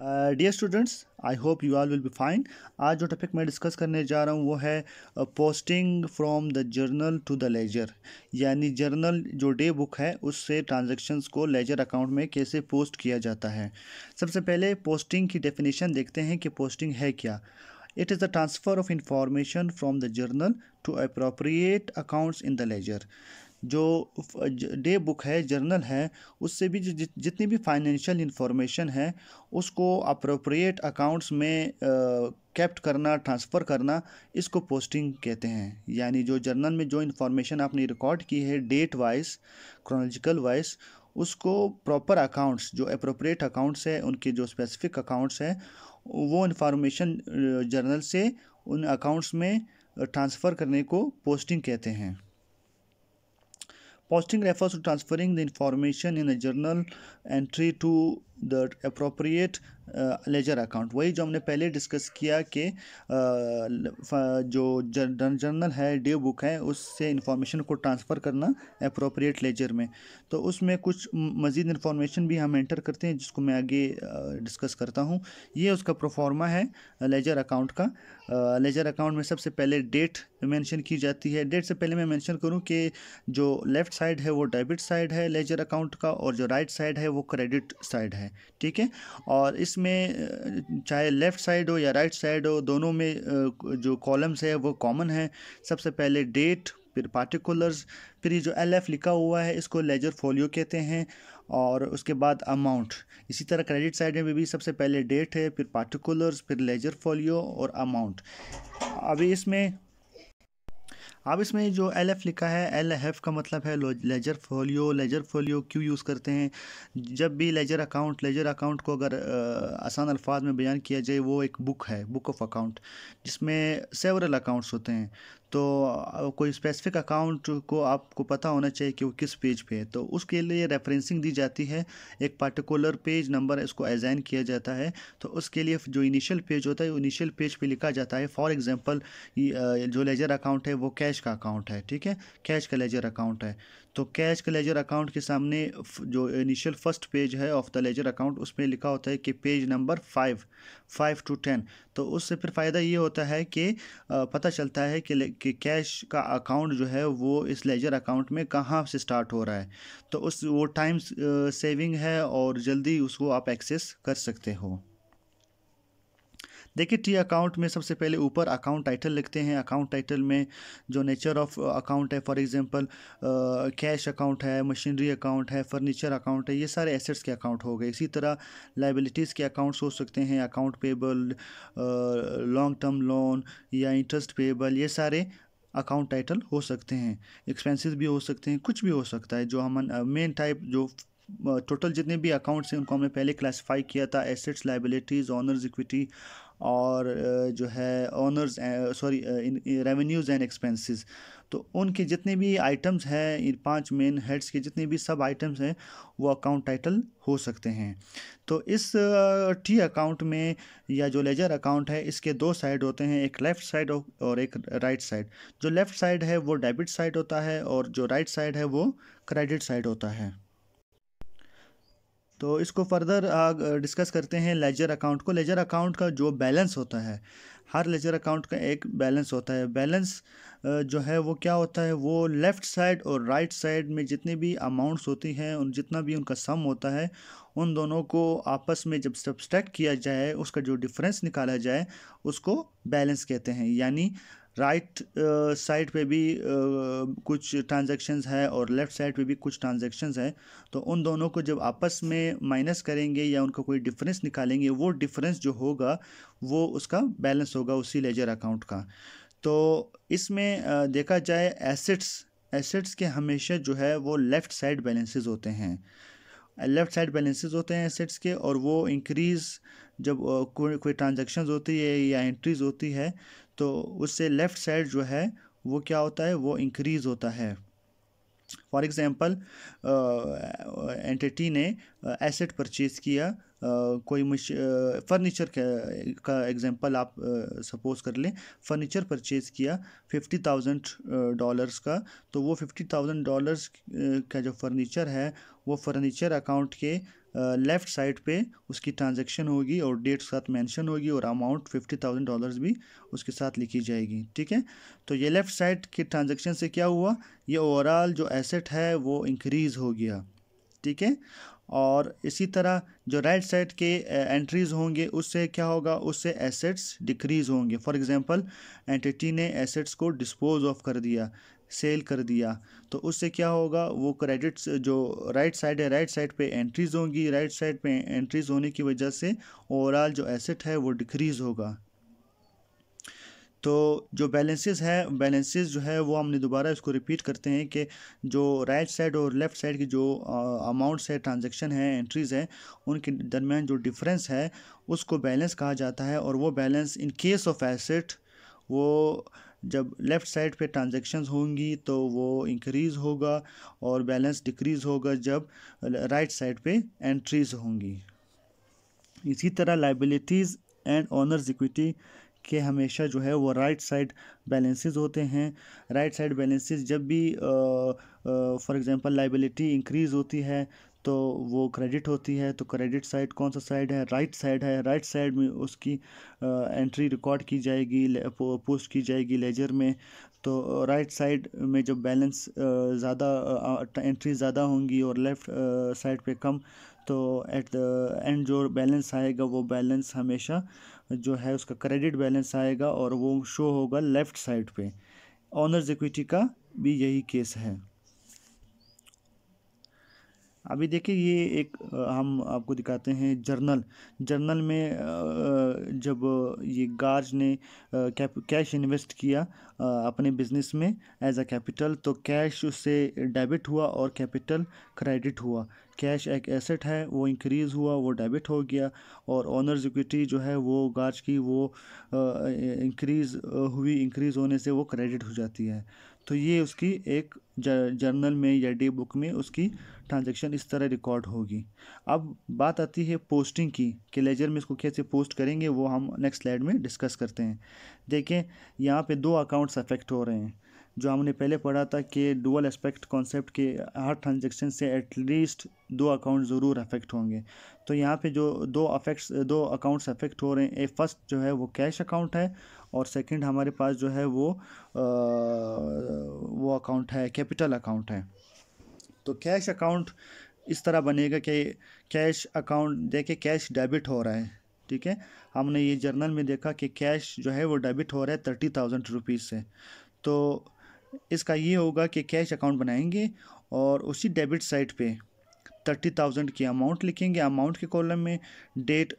dear students I hope you all will be fine आज जो topic मैं discuss करने जा रहा हूँ वो है posting from the journal to the ledger यानी जर्नल जो डे बुक है उससे ट्रांजैक्शंस को लेजर अकाउंट में कैसे पोस्ट किया जाता है सबसे पहले पोस्टिंग की डेफिनेशन देखते हैं कि पोस्टिंग है क्या it is the transfer of information from the journal to appropriate accounts in the ledger जो डे बुक है जर्नल है उससे भी जि, जितनी भी फाइनेंशियल इन्फॉर्मेशन है उसको अप्रोप्रिएट अकाउंट्स में कैप्ट करना ट्रांसफ़र करना इसको पोस्टिंग कहते हैं यानी जो जर्नल में जो इन्फॉर्मेशन आपने रिकॉर्ड की है डेट वाइज क्रोनोलॉजिकल वाइज उसको प्रॉपर अकाउंट्स जो अप्रोप्रिएट अकाउंट्स है उनके जो स्पेसिफिक अकाउंट्स हैं वो इन्फॉर्मेशन जर्नल से उन अकाउंट्स में ट्रांसफ़र करने को पोस्टिंग कहते हैं Posting refers to transferring the information in a journal entry to the appropriate ledger account वही जो हमने पहले डिस्कस किया कि uh, जो जर्नल है डे बुक है उससे इंफॉर्मेशन को ट्रांसफ़र करना अप्रोप्रिएट लेजर में तो उसमें कुछ मज़ीद इंफॉर्मेशन भी हम एंटर करते हैं जिसको मैं आगे डिस्कस uh, करता हूँ ये उसका प्रोफॉर्मा है लेजर अकाउंट का लेजर uh, अकाउंट में सबसे पहले डेट मेंशन की जाती है डेट से पहले मैं मेंशन करूं कि जो लेफ़्ट साइड है वो डेबिट साइड है लेजर अकाउंट का और जो राइट right साइड है वो क्रेडिट साइड है है ठीक है और इसमें चाहे लेफ़्ट साइड हो या राइट साइड हो दोनों में जो कॉलम्स है वो कॉमन है सबसे पहले डेट फिर पार्टिकुलर्स फिर ये जो एल एफ लिखा हुआ है इसको लेजर फोलियो कहते हैं और उसके बाद अमाउंट इसी तरह क्रेडिट साइड में भी सबसे पहले डेट है फिर पार्टिकुलर्स फिर लेजर फोलियो और अमाउंट अभी इसमें अब इसमें जो एल एफ लिखा है एल एफ का मतलब है लेजर फोलियो लेजर फोलियो क्यों यूज़ करते हैं जब भी लेजर अकाउंट लेजर अकाउंट को अगर आसान अल्फाज में बयान किया जाए वो एक बुक है बुक ऑफ अकाउंट जिसमें सेवरल अकाउंट्स होते हैं तो कोई स्पेसिफिक अकाउंट को आपको पता होना चाहिए कि वो किस पेज पे है तो उसके लिए रेफरेंसिंग दी जाती है एक पार्टिकुलर पेज नंबर इसको एजाइन किया जाता है तो उसके लिए जो इनिशियल पेज होता है इनिशियल पेज पे लिखा जाता है फॉर एग्जांपल जो लेजर अकाउंट है वो कैश का अकाउंट है ठीक है कैश का लेजर अकाउंट है तो कैश का लेजर अकाउंट के सामने जो इनिशियल फर्स्ट पेज है ऑफ द लेजर अकाउंट उसमें लिखा होता है कि page number five five to ten तो उससे फिर फ़ायदा ये होता है कि पता चलता है कि, कि कैश का अकाउंट जो है वो इस लेजर अकाउंट में कहाँ से स्टार्ट हो रहा है तो उस वो टाइम सेविंग है और जल्दी उसको आप एक्सेस कर सकते हो देखिए टी अकाउंट में सबसे पहले ऊपर अकाउंट टाइटल लिखते हैं अकाउंट टाइटल में जो नेचर ऑफ अकाउंट है फॉर एग्जांपल कैश अकाउंट है मशीनरी अकाउंट है फर्नीचर अकाउंट है ये सारे एसेट्स के अकाउंट हो गए इसी तरह लाइबिलिटीज़ के अकाउंट्स हो सकते हैं account payable long term loan या इंटरेस्ट पेबल ये सारे अकाउंट टाइटल हो सकते हैं एक्सपेंसिस भी हो सकते हैं कुछ भी हो सकता है जो हम मेन टाइप जो टोटल uh, जितने भी अकाउंट्स हैं उनको हमने पहले क्लासिफाई किया था एसेट्स लाइबिलिटीज़ ऑनर्स इक्विटी और जो है owners sorry revenues and expenses तो उनके जितने भी आइटम्स हैं इन पांच मेन हेड्स के जितने भी सब आइटम्स हैं वो अकाउंट टाइटल हो सकते हैं तो इस टी अकाउंट में या जो लेजर अकाउंट है इसके दो साइड होते हैं एक लेफ़्ट साइड और एक राइट साइड जो लेफ़्ट साइड है वो डेबिट साइड होता है और जो राइट साइड है वो क्रेडिट साइड होता है तो इसको फर्दर डिस्कस करते हैं लेजर अकाउंट को लेजर अकाउंट का जो बैलेंस होता है हर लेजर अकाउंट का एक बैलेंस होता है बैलेंस जो है वो क्या होता है वो लेफ़्ट साइड और राइट साइड में जितनी भी अमाउंट्स होती हैं उन जितना भी उनका सम होता है उन दोनों को आपस में जब सब्सट्रैक्ट किया जाए उसका जो डिफरेंस निकाला जाए उसको बैलेंस कहते हैं यानी राइट साइड पे भी uh, कुछ ट्रांजेक्शन्स है और लेफ़्ट साइड पे भी कुछ ट्रांजेक्शन है तो उन दोनों को जब आपस में माइनस करेंगे या उनका कोई डिफरेंस निकालेंगे वो डिफरेंस जो होगा वो उसका बैलेंस होगा उसी लेजर अकाउंट का तो इसमें देखा जाए एसेट्स एसेट्स के हमेशा जो है वो लेफ़्ट साइड बैलेंसेज होते हैं लेफ़्ट साइड बैलेंसेज होते हैं एसेट्स के और वो इंक्रीज़ जब कोई कोई होती है या एंट्रीज़ होती है तो उससे लेफ़्ट साइड जो है वो क्या होता है वो इंक्रीज़ होता है फॉर एग्ज़ाम्पल एंटिटी ने एसेट परचेज़ किया कोई मश फर्नीचर का एग्जांपल आप सपोज कर लें फर्नीचर परचेज़ किया फिफ्टी थाउजेंड डॉलर्स का तो वो फिफ्टी थाउजेंड डॉलर्स का जो फर्नीचर है वो फर्नीचर अकाउंट के लेफ़्ट साइड पे उसकी ट्रांजैक्शन होगी और डेट के साथ मेंशन होगी और अमाउंट फिफ्टी थाउजेंड डॉलर्स भी उसके साथ लिखी जाएगी ठीक है तो ये लेफ़्ट साइड के ट्रांजैक्शन से क्या हुआ ये ओवरऑल जो एसेट है वो इंक्रीज़ हो गया ठीक है और इसी तरह जो राइट साइड के एंट्रीज़ होंगे उससे क्या होगा उससे एसेट्स डिक्रीज़ होंगे फॉर एग्जांपल एंटिटी ने एसेट्स को डिस्पोज ऑफ कर दिया सेल कर दिया तो उससे क्या होगा वो क्रेडिट्स जो राइट साइड है राइट साइड पे एंट्रीज़ होंगी राइट साइड पे एंट्रीज़ होने की वजह से ओवरऑल जो एसेट है वो डिक्रीज़ होगा तो जो बैलेंसेस हैं बैलेंसेस जो है वो हमने दोबारा इसको रिपीट करते हैं कि जो राइट साइड और लेफ़्ट साइड की जो अमाउंट्स है ट्रांजेक्शन है एंट्रीज़ है उनके दरमियान जो डिफरेंस है उसको बैलेंस कहा जाता है और वो balance in case of asset वो जब लेफ़्ट साइड पे ट्रांजैक्शंस होंगी तो वो इंक्रीज़ होगा और बैलेंस डिक्रीज़ होगा जब राइट साइड पे एंट्रीज़ होंगी इसी तरह लाइबिलिटीज़ एंड ऑनर्स इक्विटी के हमेशा जो है वो राइट साइड बैलेंसेस होते हैं राइट साइड बैलेंसेस जब भी फॉर एग्जांपल लाइबिलिटी इंक्रीज़ होती है तो वो क्रेडिट होती है तो क्रेडिट साइड कौन सा साइड है राइट साइड है राइट साइड में उसकी एंट्री रिकॉर्ड की जाएगी पोस्ट की जाएगी लेजर में तो राइट साइड में जब बैलेंस ज़्यादा एंट्री ज़्यादा होंगी और लेफ़्ट साइड पे कम तो एट द एंड जो बैलेंस आएगा वो बैलेंस हमेशा जो है उसका क्रेडिट बैलेंस आएगा और वो शो होगा लेफ़्ट साइड पे ऑनर्स इक्विटी का भी यही केस है अभी देखिए ये एक हम आपको दिखाते हैं जर्नल जर्नल में जब ये गार्ज ने कैश इन्वेस्ट किया अपने बिजनेस में एज अ कैपिटल तो कैश उससे डेबिट हुआ और कैपिटल क्रेडिट हुआ कैश एक एसेट है वो इंक्रीज़ हुआ वो डेबिट हो गया और ऑनर्स इक्विटी जो है वो गार्ज की वो इंक्रीज़ हुई इंक्रीज़ होने से वो क्रेडिट हो जाती है तो ये उसकी एक जर्नल में या डे बुक में उसकी ट्रांजैक्शन इस तरह रिकॉर्ड होगी अब बात आती है पोस्टिंग की कि लेजर में इसको कैसे पोस्ट करेंगे वो हम नेक्स्ट स्लाइड में डिस्कस करते हैं देखें यहाँ पे दो अकाउंट्स अफेक्ट हो रहे हैं जो हमने पहले पढ़ा था कि डुअल एस्पेक्ट कॉन्सेप्ट के हर ट्रांजेक्शन से एटलीस्ट दो अकाउंट ज़रूर अफेक्ट होंगे तो यहाँ पे जो दो अफेक्ट्स दो अकाउंट्स अफेक्ट हो रहे हैं फर्स्ट जो है वो कैश अकाउंट है और सेकंड हमारे पास जो है वो आ, वो अकाउंट है कैपिटल अकाउंट है तो कैश अकाउंट इस तरह बनेगा कि कैश अकाउंट देखे कैश डेबिट हो रहा है ठीक है हमने ये जर्नल में देखा कि कैश जो है वो डेबिट हो रहा है थर्टी थाउजेंड रुपीज़ से तो इसका ये होगा कि कैश अकाउंट बनाएंगे और उसी डेबिट साइट पे थर्टी थाउजेंड की अमाउंट लिखेंगे अमाउंट के कॉलम में डेट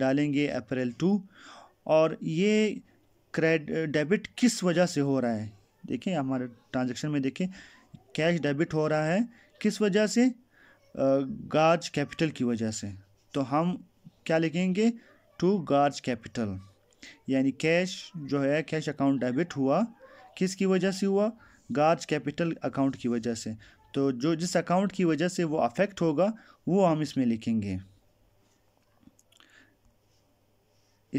डालेंगे अप्रैल टू और ये क्रेड डेबिट किस वजह से हो रहा है देखिए हमारे ट्रांजेक्शन में देखिए कैश डेबिट हो रहा है किस वजह से गार्ज कैपिटल की वजह से तो हम क्या लिखेंगे टू गार्ज कैपिटल यानी कैश जो है कैश अकाउंट डेबिट हुआ किसकी वजह से हुआ गार्ज कैपिटल अकाउंट की वजह से तो जो जिस अकाउंट की वजह से वो अफेक्ट होगा वो हम इसमें लिखेंगे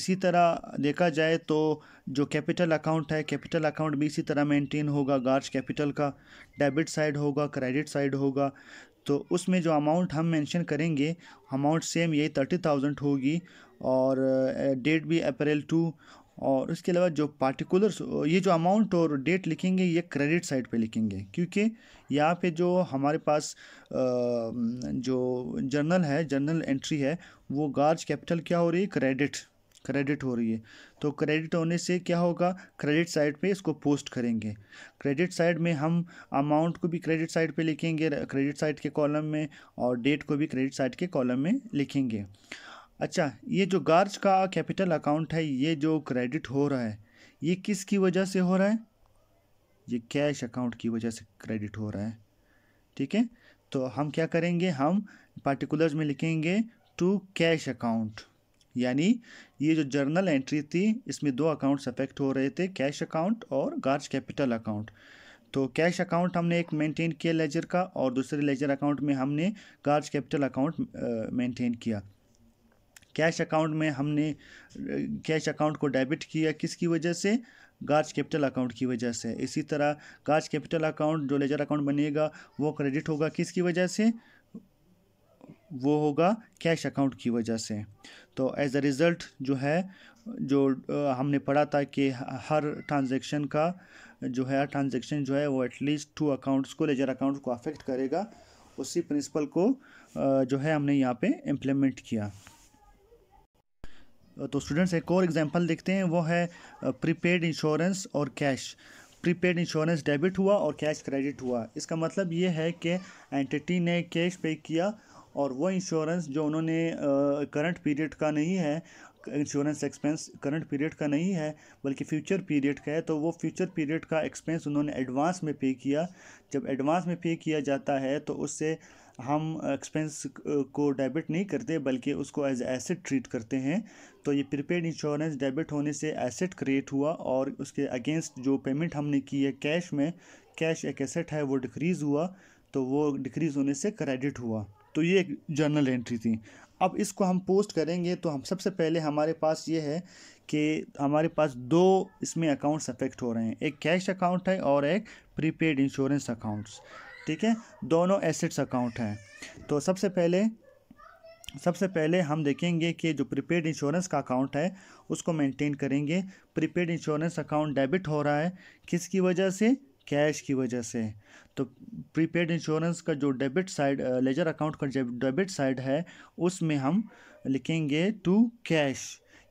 इसी तरह देखा जाए तो जो कैपिटल अकाउंट है कैपिटल अकाउंट भी इसी तरह मेंटेन होगा गार्ज कैपिटल का डेबिट साइड होगा क्रेडिट साइड होगा तो उसमें जो अमाउंट हम मेंशन करेंगे अमाउंट सेम यही थर्टी थाउजेंड होगी और डेट भी अप्रैल टू और इसके अलावा जो पार्टिकुलर ये जो अमाउंट और डेट लिखेंगे ये क्रेडिट साइड पे लिखेंगे क्योंकि यहाँ पे जो हमारे पास जो जर्नल है जर्नल एंट्री है वो गार्ज कैपिटल क्या हो रही है क्रेडिट क्रेडिट हो रही है तो क्रेडिट होने से क्या होगा क्रेडिट साइड पे इसको पोस्ट करेंगे क्रेडिट साइड में हम अमाउंट को भी क्रेडिट साइड पे लिखेंगे क्रेडिट साइड के कॉलम में और डेट को भी क्रेडिट साइड के कॉलम में लिखेंगे अच्छा ये जो गार्ज का कैपिटल अकाउंट है ये जो क्रेडिट हो रहा है ये किस की वजह से हो रहा है ये कैश अकाउंट की वजह से क्रेडिट हो रहा है ठीक है तो हम क्या करेंगे हम पार्टिकुलर्स में लिखेंगे टू कैश अकाउंट यानी ये जो जर्नल एंट्री थी इसमें दो अकाउंट्स अफेक्ट हो रहे थे कैश अकाउंट और गार्ज कैपिटल अकाउंट तो कैश अकाउंट हमने एक मेंटेन किया लेजर का और दूसरे लेजर अकाउंट में हमने गार्ज कैपिटल अकाउंट मेंटेन किया कैश अकाउंट में हमने कैश अकाउंट को डेबिट किया किसकी वजह से गार्ज कैपिटल अकाउंट की वजह से इसी तरह गार्ज कैपिटल अकाउंट जो लेजर अकाउंट बनेगा वो क्रेडिट होगा किसकी वजह से वो होगा कैश अकाउंट की वजह से तो एज अ रिज़ल्ट जो है जो हमने पढ़ा था कि हर ट्रांजेक्शन का जो है ट्रांजेक्शन जो है वो एटलीस्ट टू अकाउंट्स को लेजर अकाउंट को अफेक्ट करेगा उसी प्रिंसिपल को जो है हमने यहाँ पे इम्प्लीमेंट किया तो स्टूडेंट्स एक और एग्जांपल देखते हैं वो है प्रीपेड इंश्योरेंस और कैश प्रीपेड इंश्योरेंस डेबिट हुआ और कैश क्रेडिट हुआ इसका मतलब ये है कि एंटिटी ने कैश पे किया और वो इंश्योरेंस जो उन्होंने करंट पीरियड का नहीं है इंश्योरेंस एक्सपेंस करंट पीरियड का नहीं है बल्कि फ्यूचर पीरियड का है तो वो फ्यूचर पीरियड का एक्सपेंस उन्होंने एडवांस में पे किया जब एडवांस में पे किया जाता है तो उससे हम एक्सपेंस को डेबिट नहीं करते बल्कि उसको एज एसेट ट्रीट करते हैं तो ये प्रीपेड इंश्योरेंस डेबिट होने से एसेट क्रिएट हुआ और उसके अगेंस्ट जो पेमेंट हमने की है कैश में कैश एक एसेट है वो डिक्रीज़ हुआ तो वो डिक्रीज़ होने से क्रेडिट हुआ तो ये एक जर्नल एंट्री थी अब इसको हम पोस्ट करेंगे तो हम सबसे पहले हमारे पास ये है कि हमारे पास दो इसमें अकाउंट्स अफेक्ट हो रहे हैं एक कैश अकाउंट है और एक प्रीपेड इंश्योरेंस अकाउंट्स ठीक है दोनों एसेट्स अकाउंट हैं तो सबसे पहले सबसे पहले हम देखेंगे कि जो प्रीपेड इंश्योरेंस का अकाउंट है उसको मेंटेन करेंगे प्रीपेड इंश्योरेंस अकाउंट डेबिट हो रहा है किसकी वजह से कैश की वजह से तो प्रीपेड इंश्योरेंस का जो डेबिट साइड लेजर अकाउंट का डेबिट साइड है उसमें हम लिखेंगे टू कैश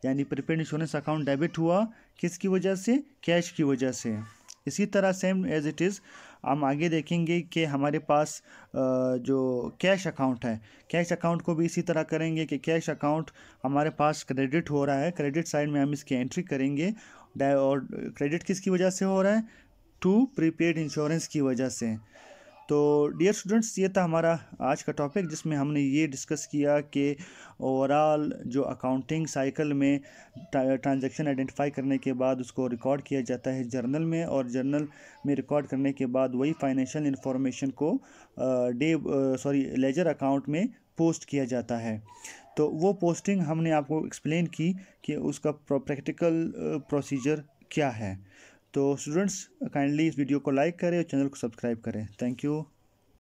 यानी प्रीपेड इंश्योरेंस अकाउंट डेबिट हुआ किसकी वजह से कैश की वजह से इसी तरह सेम एज इट इज़ हम आगे देखेंगे कि हमारे पास जो कैश अकाउंट है कैश अकाउंट को भी इसी तरह करेंगे कि कैश अकाउंट हमारे पास क्रेडिट हो रहा है क्रेडिट साइड में हम इसकी एंट्री करेंगे और क्रेडिट किसकी वजह से हो रहा है टू प्रीपेड इंश्योरेंस की वजह से तो डियर स्टूडेंट्स ये था हमारा आज का टॉपिक जिसमें हमने ये डिस्कस किया कि ओवरऑल जो अकाउंटिंग साइकिल में ट्रांजैक्शन आइडेंटिफाई करने के बाद उसको रिकॉर्ड किया जाता है जर्नल में और जर्नल में रिकॉर्ड करने के बाद वही फाइनेंशियल इंफॉर्मेशन को डे सॉरी लेजर अकाउंट में पोस्ट किया जाता है तो वो पोस्टिंग हमने आपको एक्सप्लेन की कि उसका प्रैक्टिकल प्रोसीजर क्या है तो स्टूडेंट्स काइंडली इस वीडियो को लाइक करें और चैनल को सब्सक्राइब करें थैंक यू